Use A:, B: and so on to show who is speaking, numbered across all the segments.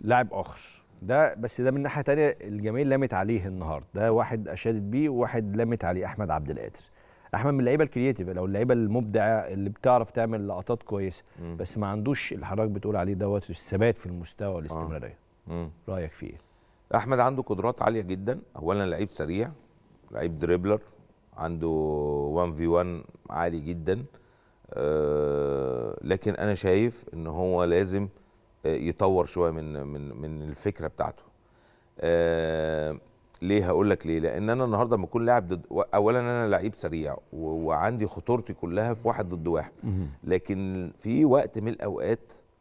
A: لاعب اخر ده بس ده من ناحيه تانية الجماهير لمت عليه النهارده ده واحد اشادت بيه وواحد لمت عليه احمد عبد القادر احمد من اللعيبه الكرييتيف او اللعيبه المبدعه اللي بتعرف تعمل لقطات كويسه بس ما عندوش اللي حضرتك بتقول عليه دوت الثبات في المستوى آه. والاستمراريه آه. رايك فيه
B: احمد عنده قدرات عاليه جدا اولا لعيب سريع لعيب دريبلر عنده 1 في 1 عالي جدا أه لكن انا شايف ان هو لازم يطور شويه من من من الفكره بتاعته آه، ليه هقول لك ليه لان انا النهارده لما اكون لاعب ضد اولا انا لعيب سريع وعندي خطورتي كلها في واحد ضد واحد لكن في وقت من الاوقات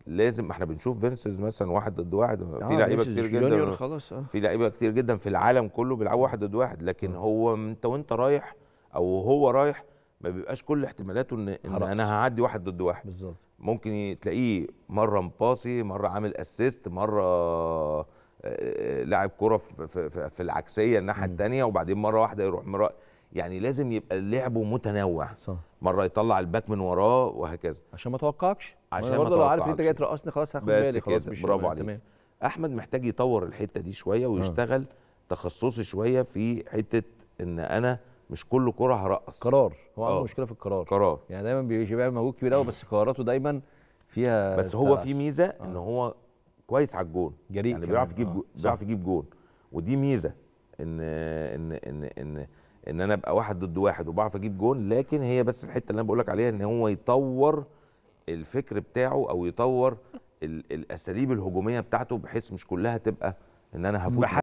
B: لازم احنا بنشوف فينسز مثلا واحد ضد واحد في آه، لعيبه كتير جدا خلاص آه. في لعيبه كتير جدا في العالم كله بيلعبوا واحد ضد واحد لكن آه. هو انت وانت رايح او هو رايح ما بيبقاش كل احتمالاته ان, إن انا هعدي واحد ضد واحد بالظبط ممكن تلاقيه مره مباصي مره عامل اسيست مره آه، آه، لاعب كره في, العكسيه الناحيه الثانيه وبعدين مره واحده يروح مره يعني لازم يبقى لعبه متنوع صح. مره يطلع الباك من وراه وهكذا عشان ما توقعكش عشان ما لو عارف انت جاي
A: ترقصني خلاص هاخد بالي خلاص مش برافو عليك تمام.
B: احمد محتاج يطور الحته دي شويه آه. ويشتغل أه. تخصصي شويه في حته ان انا مش كل كره هرقص قرار هو عنده آه. مشكله في القرار قرار يعني دايما بيبقى
A: مجهود كبير قوي بس قراراته دايما فيها بس هو في
B: ميزه آه. ان هو كويس على الجون جريء يعني بيعرف يجيب آه. بيعرف يجيب جون ودي ميزه ان ان ان ان, إن انا ابقى واحد ضد واحد وبعرف اجيب جون لكن هي بس الحته اللي انا بقول لك عليها ان هو يطور الفكر بتاعه او يطور الاساليب الهجوميه بتاعته بحيث مش كلها تبقى ان انا هفوت